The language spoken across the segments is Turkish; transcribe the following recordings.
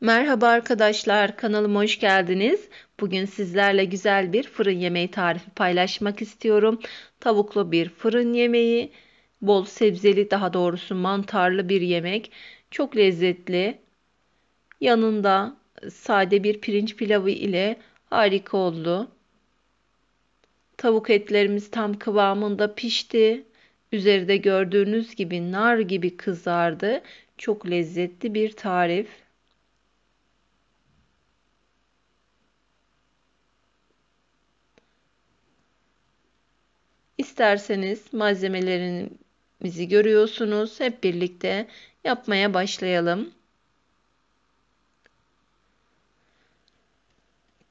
Merhaba arkadaşlar, kanalıma hoş geldiniz. Bugün sizlerle güzel bir fırın yemeği tarifi paylaşmak istiyorum. Tavuklu bir fırın yemeği, bol sebzeli daha doğrusu mantarlı bir yemek. Çok lezzetli. Yanında sade bir pirinç pilavı ile harika oldu. Tavuk etlerimiz tam kıvamında pişti. Üzerinde gördüğünüz gibi nar gibi kızardı. Çok lezzetli bir tarif. İsterseniz malzemelerimizi görüyorsunuz. Hep birlikte yapmaya başlayalım.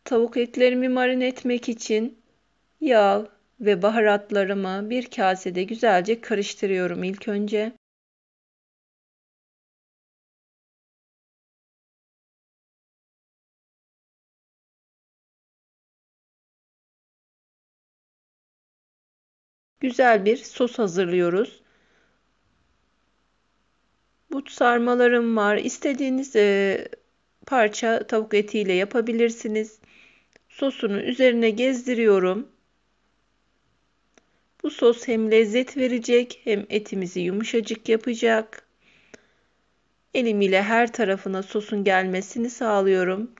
Tavuk etlerimi marine etmek için yağ ve baharatlarımı bir kasede güzelce karıştırıyorum ilk önce. güzel bir sos hazırlıyoruz. But sarmalarım var. İstediğiniz e, parça tavuk etiyle yapabilirsiniz. Sosunu üzerine gezdiriyorum. Bu sos hem lezzet verecek hem etimizi yumuşacık yapacak. Elim ile her tarafına sosun gelmesini sağlıyorum.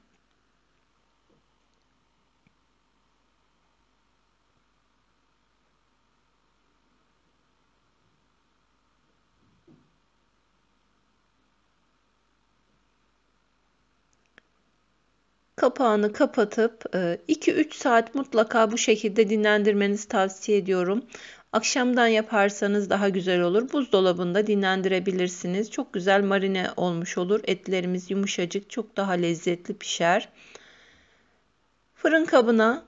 Kapağını kapatıp 2-3 e, saat mutlaka bu şekilde dinlendirmenizi tavsiye ediyorum. Akşamdan yaparsanız daha güzel olur. Buzdolabında dinlendirebilirsiniz. Çok güzel marine olmuş olur. Etlerimiz yumuşacık, çok daha lezzetli pişer. Fırın kabına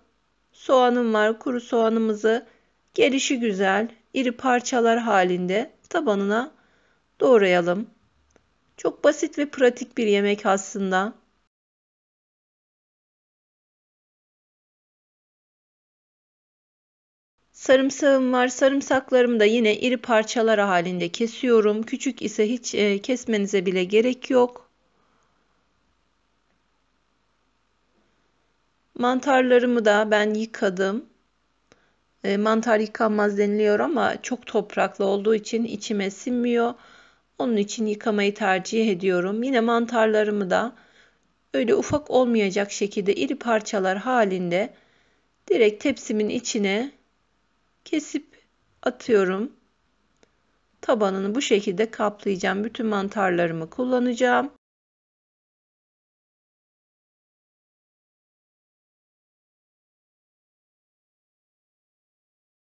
soğanım var. Kuru soğanımızı gelişi güzel iri parçalar halinde tabanına doğrayalım. Çok basit ve pratik bir yemek aslında. Sarımsağım var. Sarımsaklarımı da yine iri parçalar halinde kesiyorum. Küçük ise hiç e, kesmenize bile gerek yok. Mantarlarımı da ben yıkadım. E, mantar yıkanmaz deniliyor ama çok topraklı olduğu için içime sinmiyor. Onun için yıkamayı tercih ediyorum. Yine mantarlarımı da öyle ufak olmayacak şekilde iri parçalar halinde direkt tepsimin içine kesip atıyorum. Tabanını bu şekilde kaplayacağım. Bütün mantarlarımı kullanacağım.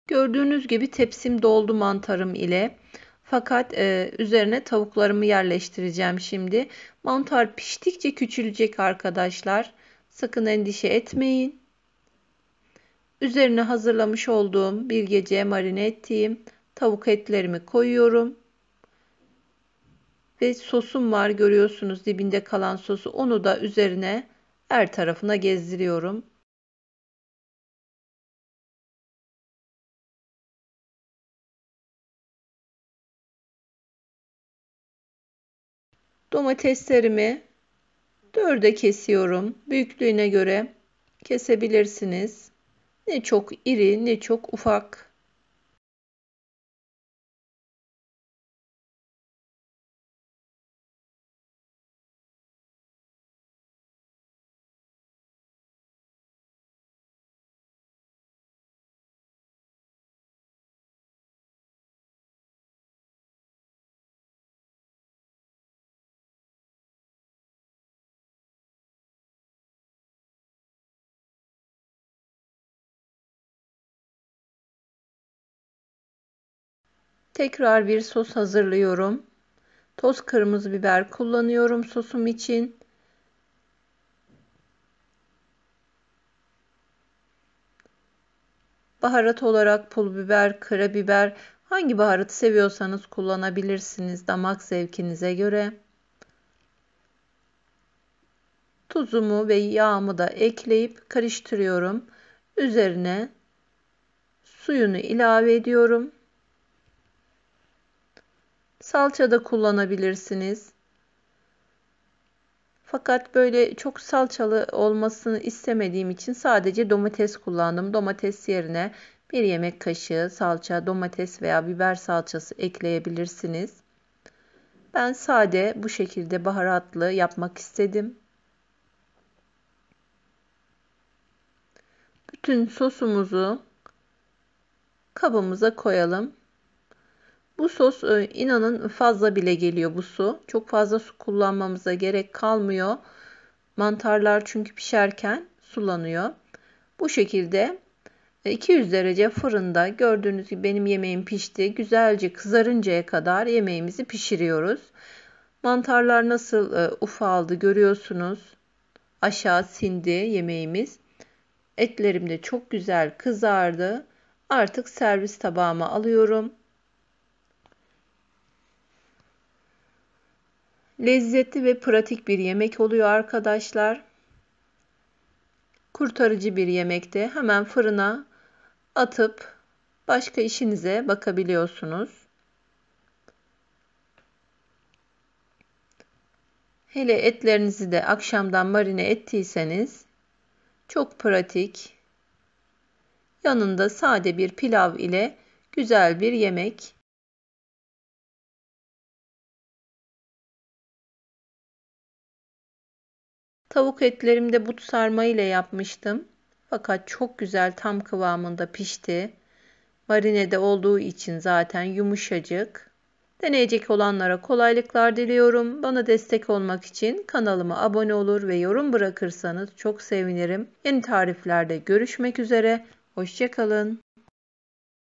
Gördüğünüz gibi tepsim doldu mantarım ile. Fakat e, üzerine tavuklarımı yerleştireceğim şimdi. Mantar piştikçe küçülecek arkadaşlar. Sakın endişe etmeyin. Üzerine hazırlamış olduğum bir gece marine ettiğim tavuk etlerimi koyuyorum. Ve sosum var görüyorsunuz dibinde kalan sosu onu da üzerine her tarafına gezdiriyorum. Domateslerimi dörde kesiyorum. Büyüklüğüne göre kesebilirsiniz. Ne çok iri ne çok ufak. Tekrar bir sos hazırlıyorum. Toz kırmızı biber kullanıyorum sosum için. Baharat olarak pul biber, karabiber, hangi baharatı seviyorsanız kullanabilirsiniz damak zevkinize göre. Tuzumu ve yağımı da ekleyip karıştırıyorum. Üzerine suyunu ilave ediyorum. Salçada kullanabilirsiniz. Fakat böyle çok salçalı olmasını istemediğim için sadece domates kullandım. Domates yerine bir yemek kaşığı salça, domates veya biber salçası ekleyebilirsiniz. Ben sade bu şekilde baharatlı yapmak istedim. Bütün sosumuzu kabımıza koyalım. Bu sos e, inanın fazla bile geliyor bu su. Çok fazla su kullanmamıza gerek kalmıyor. Mantarlar çünkü pişerken sulanıyor. Bu şekilde 200 e, derece fırında gördüğünüz gibi benim yemeğim pişti. Güzelce kızarıncaya kadar yemeğimizi pişiriyoruz. Mantarlar nasıl e, ufaldı görüyorsunuz. Aşağı sindi yemeğimiz. Etlerim de çok güzel kızardı. Artık servis tabağıma alıyorum. Lezzetli ve pratik bir yemek oluyor arkadaşlar. Kurtarıcı bir yemekte hemen fırına atıp başka işinize bakabiliyorsunuz. Hele etlerinizi de akşamdan marine ettiyseniz çok pratik. Yanında sade bir pilav ile güzel bir yemek Tavuk etlerimde but sarma ile yapmıştım. Fakat çok güzel tam kıvamında pişti. Marinede olduğu için zaten yumuşacık. Deneyecek olanlara kolaylıklar diliyorum. Bana destek olmak için kanalıma abone olur ve yorum bırakırsanız çok sevinirim. Yeni tariflerde görüşmek üzere. Hoşçakalın.